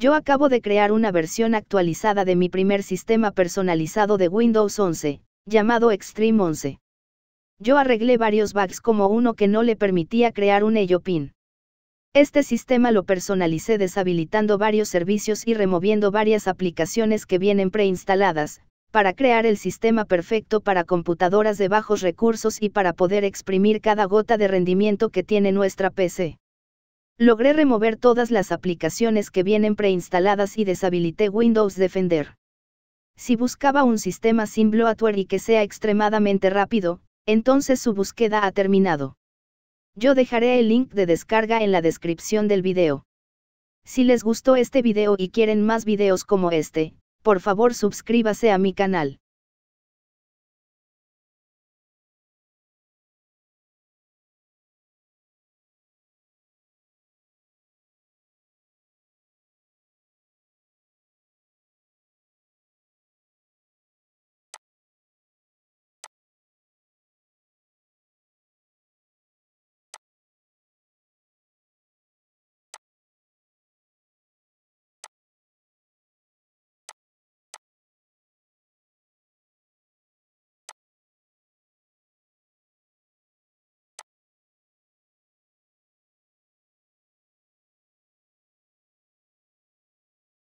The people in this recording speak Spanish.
Yo acabo de crear una versión actualizada de mi primer sistema personalizado de Windows 11, llamado Extreme 11. Yo arreglé varios bugs como uno que no le permitía crear un pin. Este sistema lo personalicé deshabilitando varios servicios y removiendo varias aplicaciones que vienen preinstaladas, para crear el sistema perfecto para computadoras de bajos recursos y para poder exprimir cada gota de rendimiento que tiene nuestra PC. Logré remover todas las aplicaciones que vienen preinstaladas y deshabilité Windows Defender. Si buscaba un sistema sin bloatware y que sea extremadamente rápido, entonces su búsqueda ha terminado. Yo dejaré el link de descarga en la descripción del video. Si les gustó este video y quieren más videos como este, por favor suscríbase a mi canal.